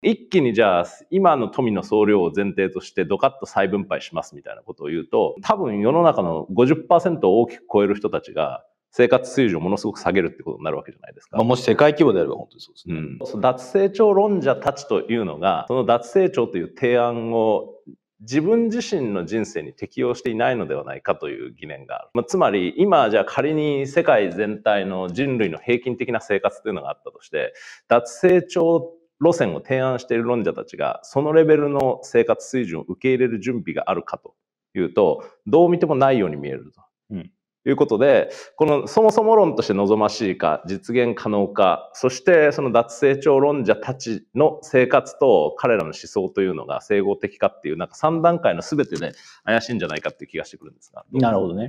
一気にじゃあ今の富の総量を前提としてドカッと再分配しますみたいなことを言うと多分世の中の50%を大きく超える人たちが生活水準をものすごく下げるってことになるわけじゃないですか。まあ、もし世界規模であれば本当にそうですね。うん、脱成長論者たちというのがその脱成長という提案を自分自身の人生に適用していないのではないかという疑念がある。まあ、つまり今じゃあ仮に世界全体の人類の平均的な生活というのがあったとして脱成長路線を提案している論者たちが、そのレベルの生活水準を受け入れる準備があるかというと、どう見てもないように見えると。いうことで、このそもそも論として望ましいか、実現可能か、そしてその脱成長論者たちの生活と彼らの思想というのが整合的かっていう、なんか3段階の全てで怪しいんじゃないかっていう気がしてくるんですが。なるほどね。